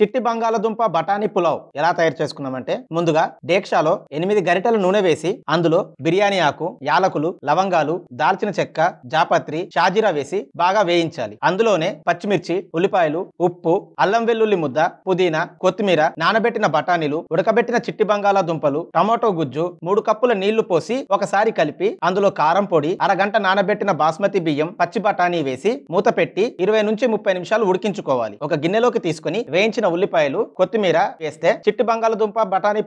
చిట్టి బంగాళదుంప బఠానీ పులావ్ ఎలా తయారు చేసుకున్నామంటే ముందుగా డేక్షాలో ఎనిమిది గరిటెల నూనె వేసి అందులో బిర్యానీ ఆకు యాలకులు లవంగాలు దాల్చిన చెక్క జాపత్రి షాజీరా వేసి బాగా వేయించాలి అందులోనే పచ్చిమిర్చి ఉల్లిపాయలు ఉప్పు అల్లం వెల్లుల్లి ముద్ద పుదీనా కొత్తిమీర నానబెట్టిన బఠానీలు ఉడకబెట్టిన చిట్టి బంగాళాదుంపలు టమాటో గుజ్జు మూడు కప్పుల నీళ్లు పోసి ఒకసారి కలిపి అందులో కారం పొడి అరగంట నానబెట్టిన బాస్మతి బియ్యం పచ్చి బఠానీ వేసి మూత పెట్టి ఇరవై నుంచి ముప్పై నిమిషాలు ఉడికించుకోవాలి ఒక గిన్నెలోకి తీసుకుని వేయించిన ఉల్లిపాయలు కొత్తిమీర వేస్తే చిట్టి బంగాళదుంప బఠానీ